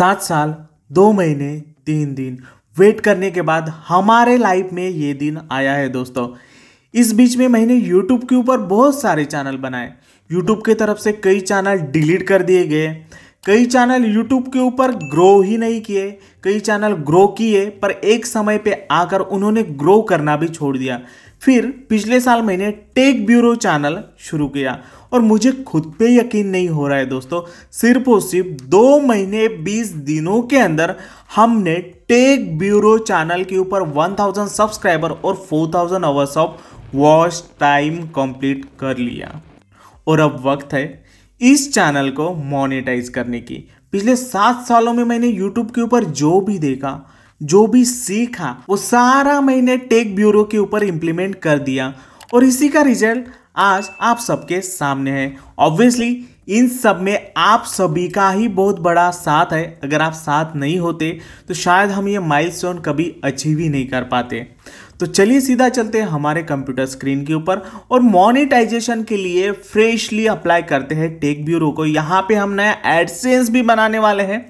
सात साल दो महीने तीन दिन वेट करने के बाद हमारे लाइफ में ये दिन आया है दोस्तों इस बीच में मैंने यूट्यूब के ऊपर बहुत सारे चैनल बनाए यूट्यूब के तरफ से कई चैनल डिलीट कर दिए गए कई चैनल यूट्यूब के ऊपर ग्रो ही नहीं किए कई चैनल ग्रो किए पर एक समय पे आकर उन्होंने ग्रो करना भी छोड़ दिया फिर पिछले साल मैंने टेक ब्यूरो चैनल शुरू किया और मुझे खुद पे यकीन नहीं हो रहा है दोस्तों सिर्फ और सिर्फ दो महीने बीस दिनों के अंदर हमने टेक ब्यूरो चैनल के ऊपर 1000 सब्सक्राइबर और 4000 thousand hours of watch time complete कर लिया और अब वक्त है इस चैनल को मोनेटाइज करने की पिछले सात सालों में मैंने यूट्यूब के ऊपर जो भी देखा जो भी सीखा वो सारा मैंने टेक ब्यूरो के ऊपर इम्प्लीमेंट कर दिया और इसी का रिजल्ट आज आप सबके सामने है ऑब्वियसली इन सब में आप सभी का ही बहुत बड़ा साथ है अगर आप साथ नहीं होते तो शायद हम ये माइलस्टोन कभी अचीव ही नहीं कर पाते तो चलिए सीधा चलते हैं हमारे कंप्यूटर स्क्रीन के ऊपर और मोनेटाइजेशन के लिए फ्रेशली अप्लाई करते हैं टेक ब्यूरो को यहाँ पे हम नया एडसेंस भी बनाने वाले हैं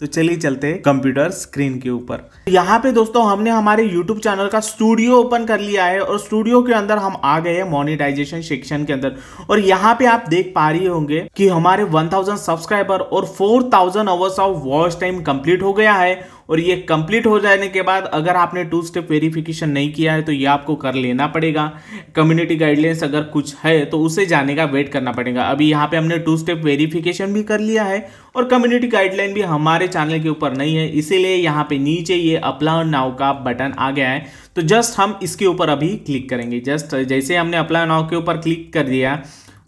तो चलिए चलते कंप्यूटर स्क्रीन के ऊपर यहाँ पे दोस्तों हमने हमारे YouTube चैनल का स्टूडियो ओपन कर लिया है और स्टूडियो के अंदर हम आ गए हैं मोनिटाइजेशन सेक्शन के अंदर और यहाँ पे आप देख पा रही होंगे कि हमारे 1000 सब्सक्राइबर और 4000 thousand hours of watch time complete हो गया है और ये कंप्लीट हो जाने के बाद अगर आपने टू स्टेप वेरिफिकेशन नहीं किया है तो ये आपको कर लेना पड़ेगा कम्युनिटी गाइडलाइंस अगर कुछ है तो उसे जाने का वेट करना पड़ेगा अभी यहाँ पे हमने टू स्टेप वेरिफिकेशन भी कर लिया है और कम्युनिटी गाइडलाइन भी हमारे चैनल के ऊपर नहीं है इसीलिए यहाँ पे नीचे ये अपला नाव का बटन आ गया है तो जस्ट हम इसके ऊपर अभी क्लिक करेंगे जस्ट जैसे हमने अपला नाव के ऊपर क्लिक कर दिया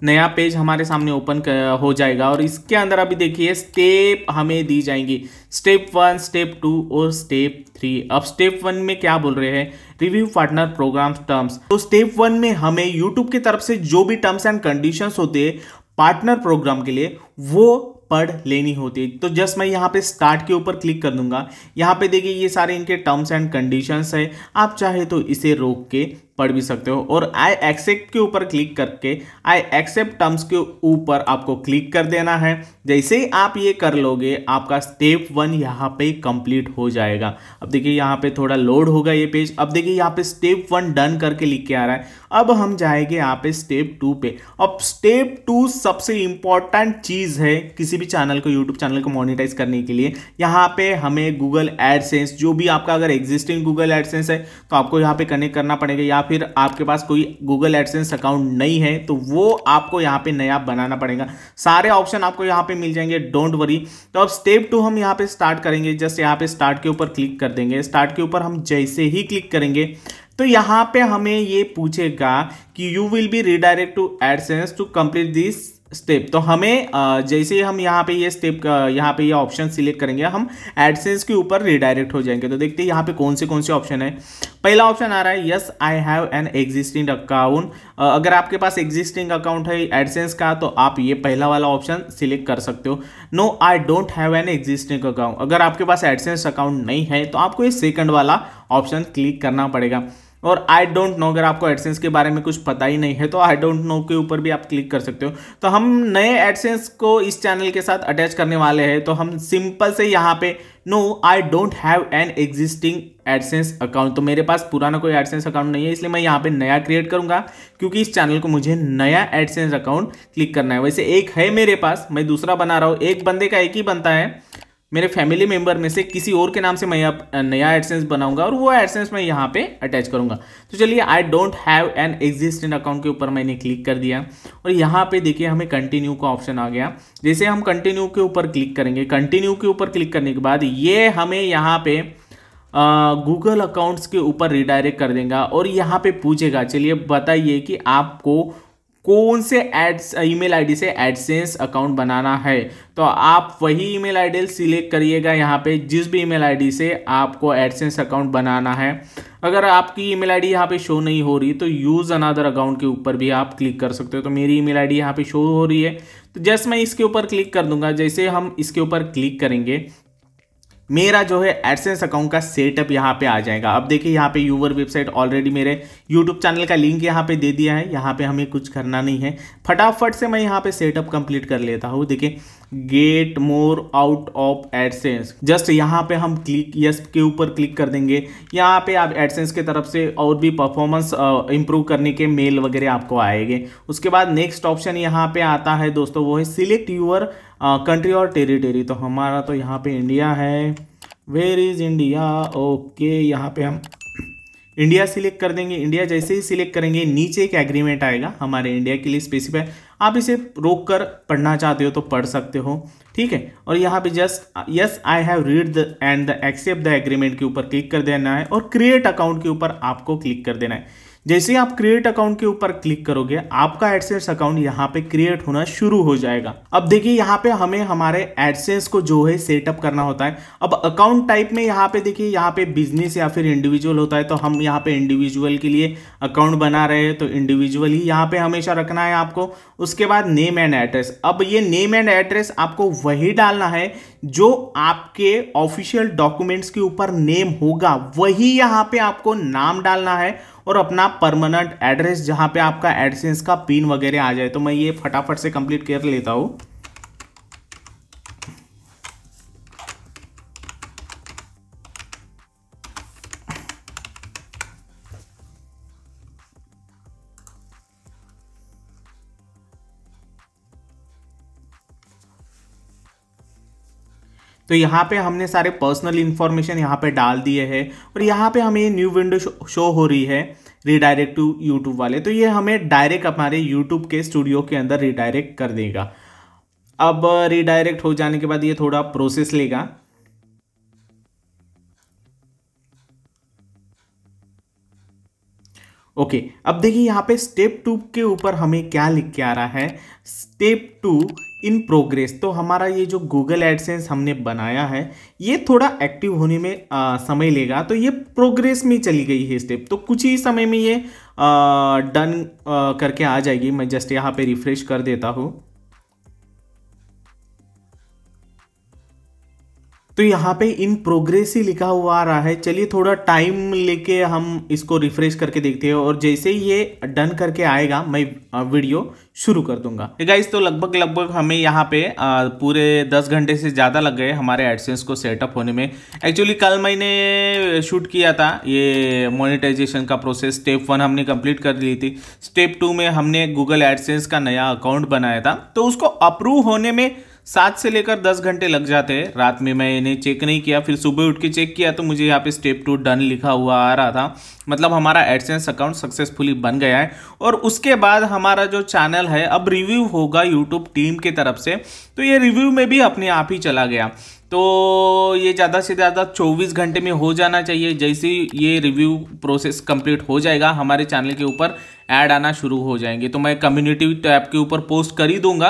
नया पेज हमारे सामने ओपन हो जाएगा और इसके अंदर अभी देखिए स्टेप हमें दी जाएंगी स्टेप वन स्टेप टू और स्टेप थ्री अब स्टेप वन में क्या बोल रहे हैं रिव्यू पार्टनर प्रोग्राम टर्म्स तो स्टेप वन में हमें यूट्यूब की तरफ से जो भी टर्म्स एंड कंडीशंस होते हैं पार्टनर प्रोग्राम के लिए वो पढ़ लेनी होती है तो जस्ट मैं यहाँ पे स्टार्ट के ऊपर क्लिक कर दूंगा यहाँ पे देखिए ये सारे इनके टर्म्स एंड कंडीशंस है आप चाहे तो इसे रोक के पढ़ भी सकते हो और आई एक्सेप्ट के ऊपर क्लिक करके आई एक्सेप्ट टर्म्स के ऊपर आपको क्लिक कर देना है जैसे ही आप ये कर लोगे आपका स्टेप वन यहाँ पे कंप्लीट हो जाएगा अब देखिए यहाँ पे थोड़ा लोड होगा ये पेज अब देखिए यहाँ पे स्टेप वन डन करके लिख के आ रहा है अब हम जाएंगे यहाँ पे स्टेप टू पे अब स्टेप टू सबसे इंपॉर्टेंट चीज़ है किसी भी चैनल को यूट्यूब चैनल को मोनिटाइज करने के लिए यहाँ पे हमें गूगल एडसेंस जो भी आपका अगर एग्जिस्टिंग गूगल एडसेंस है तो आपको यहाँ पे कनेक्ट करना पड़ेगा या फिर आपके पास कोई गूगल एडसेंस अकाउंट नहीं है तो वो आपको यहाँ पे नया बनाना पड़ेगा सारे ऑप्शन आपको यहाँ पे मिल जाएंगे डोंट वरी तो अब स्टेप टू हम यहाँ पे स्टार्ट करेंगे जस्ट यहाँ पे स्टार्ट के ऊपर क्लिक कर देंगे स्टार्ट के ऊपर हम जैसे ही क्लिक करेंगे तो यहाँ पे हमें ये पूछेगा कि you will be redirect to AdSense to complete this step तो हमें जैसे हम यहाँ पे ये यह स्टेप यहाँ पे ये यह ऑप्शन सिलेक्ट करेंगे हम एडसेंस के ऊपर रिडायरेक्ट हो जाएंगे तो देखते हैं यहाँ पे कौन से कौन से ऑप्शन है पहला ऑप्शन आ रहा है yes I have an existing account अगर आपके पास एग्जिस्टिंग अकाउंट है एडसेंस का तो आप ये पहला वाला ऑप्शन सिलेक्ट कर सकते हो no I don't have an existing account अगर आपके पास एडसेंस अकाउंट नहीं है तो आपको ये सेकेंड वाला ऑप्शन क्लिक करना पड़ेगा और आई डोंट नो अगर आपको एडसेंस के बारे में कुछ पता ही नहीं है तो आई डोंट नो के ऊपर भी आप क्लिक कर सकते हो तो हम नए एडसेंस को इस चैनल के साथ अटैच करने वाले हैं तो हम सिंपल से यहाँ पे no I don't have an existing AdSense account तो मेरे पास पुराना कोई एडसेंस अकाउंट नहीं है इसलिए मैं यहाँ पे नया क्रिएट करूँगा क्योंकि इस चैनल को मुझे नया एडसेंस अकाउंट क्लिक करना है वैसे एक है मेरे पास मैं दूसरा बना रहा हूँ एक बंदे का एक ही बनता है मेरे फैमिली मेंबर में से किसी और के नाम से मैं नया एडसेंस बनाऊंगा और वो एडसेंस मैं यहाँ पे अटैच करूंगा तो चलिए I don't have an existing account के ऊपर मैंने क्लिक कर दिया और यहाँ पे देखिए हमें कंटिन्यू का ऑप्शन आ गया जैसे हम कंटिन्यू के ऊपर क्लिक करेंगे कंटिन्यू के ऊपर क्लिक करने के बाद ये हमें यहाँ पे गूगल अकाउंट्स के ऊपर रिडायरेक्ट कर देगा और यहाँ पे पूछेगा चलिए बताइए कि आपको कौन से एड्स ईमेल आईडी से एडसेंस अकाउंट बनाना है तो आप वही ईमेल आईडी सिलेक्ट करिएगा यहाँ पे जिस भी ईमेल आईडी से आपको एडसेंस अकाउंट बनाना है अगर आपकी ईमेल आईडी यहाँ पे शो नहीं हो रही तो यूज़ अनादर अकाउंट के ऊपर भी आप क्लिक कर सकते हो तो मेरी ईमेल आईडी यहाँ पे शो हो रही है तो जस्ट मैं इसके ऊपर क्लिक कर दूंगा जैसे हम इसके ऊपर क्लिक करेंगे मेरा जो है एडसेंस अकाउंट का सेटअप यहाँ पे आ जाएगा अब देखिए यहाँ पे यूवर वेबसाइट ऑलरेडी मेरे यूट्यूब चैनल का लिंक यहाँ पे दे दिया है यहाँ पे हमें कुछ करना नहीं है फटाफट से मैं यहाँ पे सेटअप कंप्लीट कर लेता हूँ देखिए get more out of AdSense just यहाँ पे हम क्लिक यस के ऊपर क्लिक कर देंगे यहाँ पे आप एडसेंस के तरफ से और भी परफॉर्मेंस इंप्रूव करने के मेल वगैरह आपको आएंगे उसके बाद नेक्स्ट ऑप्शन यहाँ पे आता है दोस्तों वो है सिलेक्ट यूअर कंट्री और टेरिटरी तो हमारा तो यहाँ पे इंडिया है वेर इज़ इंडिया ओके यहाँ पे हम इंडिया सिलेक्ट कर देंगे इंडिया जैसे ही सिलेक्ट करेंगे नीचे एक एग्रीमेंट आएगा हमारे इंडिया के लिए स्पेसिफाई आप इसे रोक कर पढ़ना चाहते हो तो पढ़ सकते हो ठीक है और यहाँ पे just yes I have read the and the accept the agreement के ऊपर क्लिक कर देना है और क्रिएट अकाउंट के ऊपर आपको क्लिक कर देना है जैसे ही आप क्रिएट अकाउंट के ऊपर क्लिक करोगे आपका एडसेंस अकाउंट यहाँ पे क्रिएट होना शुरू हो जाएगा अब देखिए यहाँ पे हमें हमारे एडसेंस को जो है सेटअप करना होता है अब अकाउंट टाइप में यहाँ पे देखिए यहाँ पे बिजनेस या फिर इंडिविजुअल होता है तो हम यहाँ पे इंडिविजुअल के लिए अकाउंट बना रहे हैं तो इंडिविजुअल ही यहाँ पे हमेशा रखना है आपको उसके बाद नेम एंड एड्रेस अब ये नेम एंड एड्रेस आपको वही डालना है जो आपके ऑफिशियल डॉक्यूमेंट्स के ऊपर नेम होगा वही यहाँ पे आपको नाम डालना है और अपना परमानेंट एड्रेस जहाँ पे आपका एडसेंस का पिन वगैरह आ जाए तो मैं ये फटाफट से कंप्लीट कर लेता हूँ तो यहाँ पे हमने सारे पर्सनल इन्फॉर्मेशन यहाँ पे डाल दिए हैं और यहाँ पे हमें न्यू विंडो शो हो रही है रिडायरेक्ट टू यूट्यूब वाले तो ये हमें डायरेक्ट हमारे यूट्यूब के स्टूडियो के अंदर रिडायरेक्ट कर देगा अब रिडायरेक्ट हो जाने के बाद ये थोड़ा प्रोसेस लेगा ओके okay, अब देखिए यहाँ पे स्टेप टू के ऊपर हमें क्या लिख के आ रहा है स्टेप टू इन प्रोग्रेस तो हमारा ये जो गूगल एडसेंस हमने बनाया है ये थोड़ा एक्टिव होने में आ, समय लेगा तो ये प्रोग्रेस में चली गई है स्टेप तो कुछ ही समय में ये डन करके आ जाएगी मैं जस्ट यहाँ पे रिफ्रेश कर देता हूँ तो यहाँ पे इन प्रोग्रेस ही लिखा हुआ आ रहा है चलिए थोड़ा टाइम लेके हम इसको रिफ्रेश करके देखते हैं और जैसे ही ये डन करके आएगा मैं वीडियो शुरू कर दूंगा गाइस तो लगभग लगभग हमें यहाँ पे पूरे दस घंटे से ज़्यादा लग गए हमारे एडसेंस को सेटअप होने में एक्चुअली कल मैंने शूट किया था ये मोनिटाइजेशन का प्रोसेस स्टेप वन हमने कम्प्लीट कर ली थी स्टेप टू में हमने गूगल एडसेंस का नया अकाउंट बनाया था तो उसको अप्रूव होने में सात से लेकर दस घंटे लग जाते हैं रात में मैं इन्हें चेक नहीं किया फिर सुबह उठ के चेक किया तो मुझे यहाँ पे स्टेप टू डन लिखा हुआ आ रहा था मतलब हमारा एडसेंस अकाउंट सक्सेसफुली बन गया है और उसके बाद हमारा जो चैनल है अब रिव्यू होगा यूट्यूब टीम की तरफ से तो ये रिव्यू में भी अपने आप ही चला गया तो ये ज़्यादा से ज़्यादा 24 घंटे में हो जाना चाहिए जैसे ये रिव्यू प्रोसेस कंप्लीट हो जाएगा हमारे चैनल के ऊपर ऐड आना शुरू हो जाएंगे तो मैं कम्युनिटी टैब के ऊपर पोस्ट कर ही दूंगा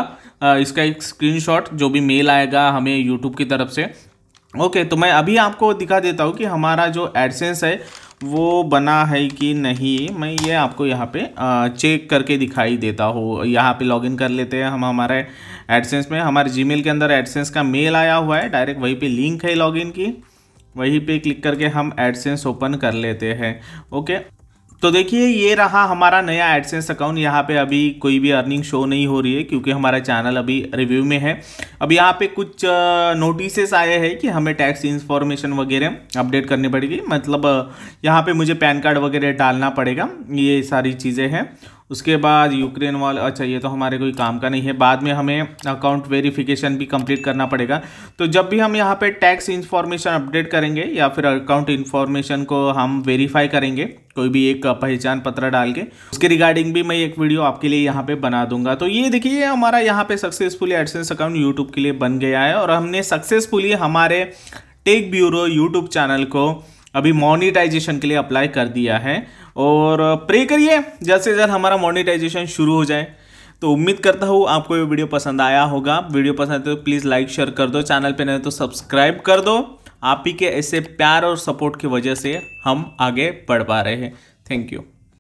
इसका एक स्क्रीनशॉट जो भी मेल आएगा हमें यूट्यूब की तरफ से ओके तो मैं अभी आपको दिखा देता हूँ कि हमारा जो एडसेंस है वो बना है कि नहीं मैं ये आपको यहाँ पे चेक करके दिखाई देता हूँ यहाँ पे लॉगिन कर लेते हैं हम हमारे एडसेंस में हमारे जीमेल के अंदर एडसेंस का मेल आया हुआ है डायरेक्ट वहीं पे लिंक है लॉगिन की वहीं पे क्लिक करके हम एडसेंस ओपन कर लेते हैं ओके तो देखिए ये रहा हमारा नया एडसेंस अकाउंट यहाँ पे अभी कोई भी अर्निंग शो नहीं हो रही है क्योंकि हमारा चैनल अभी रिव्यू में है अब यहाँ पे कुछ नोटिसेस आए हैं कि हमें टैक्स इन्फॉर्मेशन वगैरह अपडेट करनी पड़ेगी मतलब यहाँ पे मुझे पैन कार्ड वगैरह डालना पड़ेगा ये सारी चीज़ें हैं उसके बाद यूक्रेन वाल अच्छा ये तो हमारे कोई काम का नहीं है बाद में हमें अकाउंट वेरिफिकेशन भी कंप्लीट करना पड़ेगा तो जब भी हम यहाँ पे टैक्स इन्फॉर्मेशन अपडेट करेंगे या फिर अकाउंट इन्फॉर्मेशन को हम वेरीफाई करेंगे कोई भी एक पहचान पत्र डाल के उसके रिगार्डिंग भी मैं एक वीडियो आपके लिए यहाँ पे बना दूंगा तो ये देखिए हमारा यहाँ पे सक्सेसफुली एडसेंस अकाउंट यूट्यूब के लिए बन गया है और हमने सक्सेसफुली हमारे टेक ब्यूरो यूट्यूब चैनल को अभी मोनिटाइजेशन के लिए अप्लाई कर दिया है और प्रे करिए जल्द से जल्द हमारा मोनिटाइजेशन शुरू हो जाए तो उम्मीद करता हूँ आपको ये वीडियो पसंद आया होगा वीडियो पसंद आए तो प्लीज़ लाइक शेयर कर दो चैनल पे नहीं तो सब्सक्राइब कर दो आप ही के ऐसे प्यार और सपोर्ट की वजह से हम आगे बढ़ पा रहे हैं थैंक यू